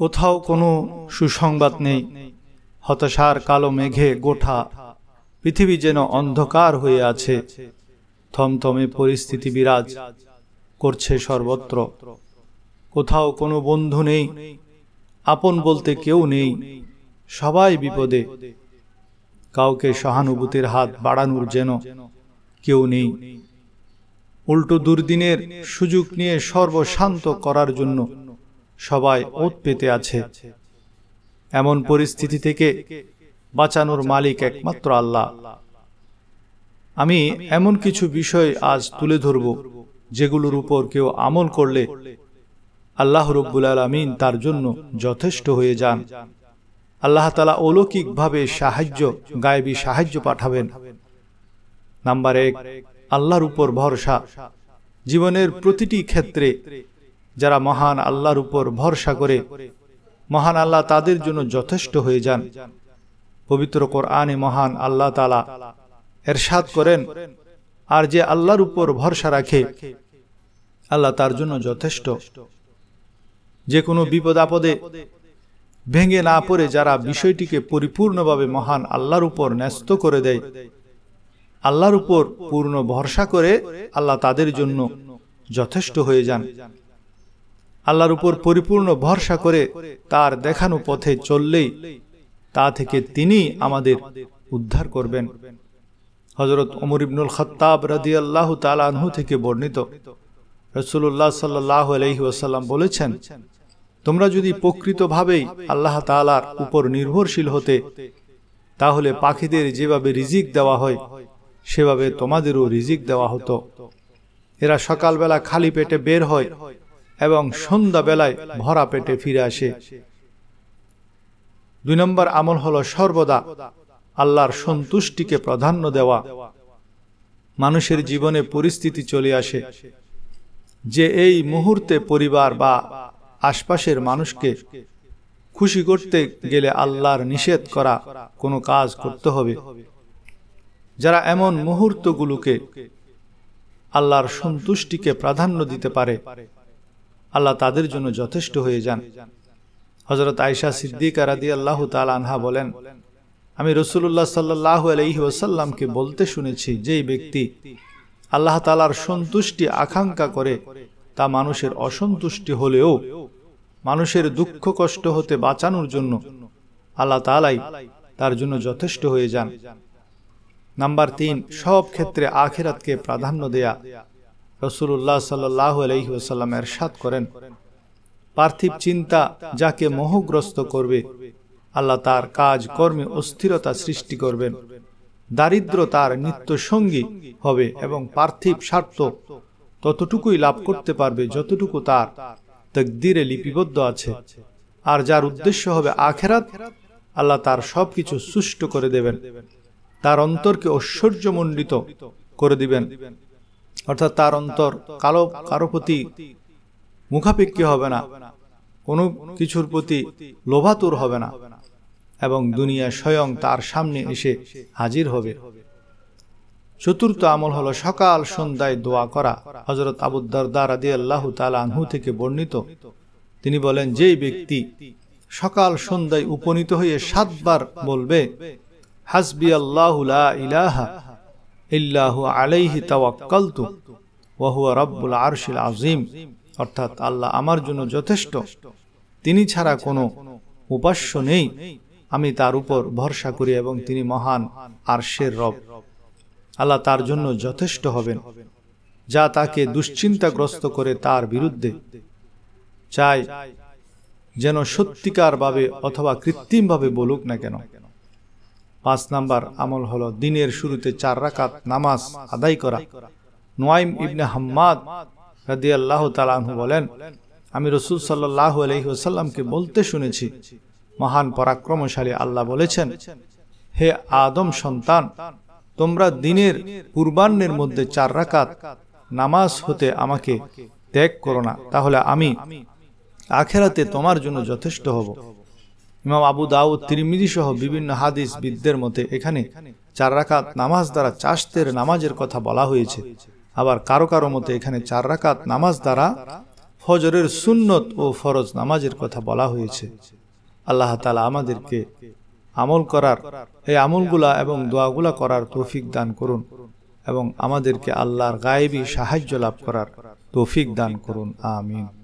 কোথাও কোনো সুসংবাদ নেই হতাশার কালো মেঘে গোঠা পৃথিবী যেন অন্ধকার হয়ে আছে থমথমে পরিস্থিতি বিরাজ করছে সর্বত্র কোথাও কোনো বন্ধু নেই আপন বলতে কেউ নেই সবাই বিপদে কাউকে সহানুভূতির হাত বাড়ানোর যেন কেউ নেই উল্টো দুর্দিনের সুযোগ নিয়ে সর্বশান্ত করার জন্য সবাই ওত পেতে আছে এমন পরিস্থিতি থেকে বাঁচানোর মালিক একমাত্র আল্লাহ আমি এমন কিছু বিষয় আজ তুলে ধরব যেগুলোর উপর কেউ আমল করলে আল্লাহ রব্বুল আলমিন তার জন্য যথেষ্ট হয়ে যান আল্লাহ তালা অলৌকিকভাবে সাহায্য গায়েবী সাহায্য পাঠাবেন নাম্বার এক আল্লাহর উপর ভরসা জীবনের প্রতিটি ক্ষেত্রে যারা মহান আল্লাহর উপর ভরসা করে মহান আল্লাহ তাদের জন্য যথেষ্ট হয়ে যান পবিত্র কোরআনে মহান আল্লাহ তালা এরশাদ করেন আর যে আল্লাহর উপর ভরসা রাখে আল্লাহ তার জন্য যথেষ্ট যে কোনো বিপদ আপদে ভেঙে না পড়ে যারা বিষয়টিকে পরিপূর্ণভাবে মহান আল্লাহর উপর ন্যস্ত করে দেয় আল্লাহর উপর পূর্ণ ভরসা করে আল্লাহ তাদের জন্য যথেষ্ট হয়ে যান আল্লাহর উপর পরিপূর্ণ ভরসা করে তার দেখানো পথে চললেই তা থেকে তিনি আমাদের উদ্ধার করবেন হজরত অমর ইবনুল খত্তাব রাজি আল্লাহ তালাহু থেকে বর্ণিত রসুল্লাহ সাল্লাহ আলহি বলেছেন তোমরা যদি প্রকৃতভাবেই আল্লাহ তালার উপর নির্ভরশীল হতে তাহলে পাখিদের যেভাবে রিজিক দেওয়া হয় সেভাবে তোমাদেরও রিজিক দেওয়া হতো এরা সকালবেলা খালি পেটে বের হয় এবং সন্ধ্যাবেলায় ভরা পেটে ফিরে আসে দুই নম্বর আমল হল সর্বদা আল্লাহর সন্তুষ্টিকে প্রাধান্য দেওয়া মানুষের জীবনে পরিস্থিতি চলে আসে যে এই মুহূর্তে পরিবার বা আশপাশের মানুষকে খুশি করতে গেলে আল্লাহর নিষেধ করা কোনো কাজ করতে হবে যারা এমন মুহূর্তগুলোকে আল্লাহর সন্তুষ্টিকে প্রাধান্য দিতে পারে আল্লাহ তাদের জন্য যথেষ্ট হয়ে যান হজরত আয়সা সিদ্দিক আরাদি আল্লাহ তাল আনহা বলেন আমি রসুল্লাহ সাল্লাহ আলহিউসাল্লামকে বলতে শুনেছি যেই ব্যক্তি আল্লাহ তালার সন্তুষ্টি আকাঙ্ক্ষা করে তা মানুষের অসন্তুষ্টি হলেও মানুষের দুঃখ কষ্ট হতে বাঁচানোর জন্য আল্লাহ তালাই তার জন্য যথেষ্ট হয়ে যান নাম্বার তিন সব ক্ষেত্রে আখেরাতকে প্রাধান্য দেয়া রসুল্লাহ সাল্লাহ আলহিউসাল্লাম এরশাদ করেন পার্থিব চিন্তা যাকে মোহগ্রস্ত করবে আল্লাহ তার কাজ কর্মে অস্থিরতা সৃষ্টি করবেন দারিদ্র তার নিত্য সঙ্গী হবে এবং পার্থিব স্বার্থ ততটুকুই লাভ করতে পারবে যতটুকু তার তকদিরে লিপিবদ্ধ আছে আর যার উদ্দেশ্য হবে আখেরাত আল্লাহ তার সবকিছু সুষ্ঠু করে দেবেন তার অন্তরকে ঐশ্বর্যমণ্ডিত করে দিবেন অর্থাৎ তার অন্তর কালো কারো প্রতি মুখাপেক্ষী হবে না কোনো কিছুর প্রতি লোভাতুর হবে না এবং দুনিয়া স্বয়ং তার সামনে এসে হাজির হবে চতুর্থ আমল হলো সকাল সন্ধ্যায় দোয়া করা হজরত আবুদ্দারদা আদি আল্লাহ আনহু থেকে বর্ণিত তিনি বলেন যেই ব্যক্তি সকাল সন্ধ্যায় উপনীত হয়ে সাতবার বলবে হাসবি আল্লাহ ইলাহা আলাইহি আরশিল আজিম অর্থাৎ আল্লাহ আমার জন্য যথেষ্ট তিনি ছাড়া কোনো উপাস্য নেই আমি তার উপর ভরসা করি এবং তিনি মহান আরশের রব আল্লাহ তার জন্য যথেষ্ট হবেন যা তাকে দুশ্চিন্তাগ্রস্ত করে তার বিরুদ্ধে চাই যেন সত্যিকারভাবে অথবা কৃত্রিমভাবে বলুক না কেন পাঁচ নাম্বার আমল হলো দিনের শুরুতে চার রাকাত নামাজ আদায় করা নোয়াইম ইবনে হাম্মাদ রাদি আল্লাহ তালাহু বলেন আমি রসুল সাল্লাহ আলহিহসাল্লামকে বলতে শুনেছি মহান পরাক্রমশালী আল্লাহ বলেছেন হে আদম সন্তান তোমরা দিনের পূর্বাহ্নের মধ্যে চার রাকাত নামাজ হতে আমাকে ত্যাগ করো না তাহলে আমি আখেরাতে তোমার জন্য যথেষ্ট হব ইমাম আবু দাউদ তিরমিজি সহ বিভিন্ন হাদিস বিদ্যের মতে এখানে চার রাকাত নামাজ দ্বারা চাষদের নামাজের কথা বলা হয়েছে আবার কারো কারো মতে এখানে চার রাকাত নামাজ দ্বারা ফজরের সুন্নত ও ফরজ নামাজের কথা বলা হয়েছে আল্লাহ তালা আমাদেরকে আমল করার এই আমলগুলা এবং দোয়াগুলা করার তৌফিক দান করুন এবং আমাদেরকে আল্লাহর গায়েবী সাহায্য লাভ করার তৌফিক দান করুন আমিন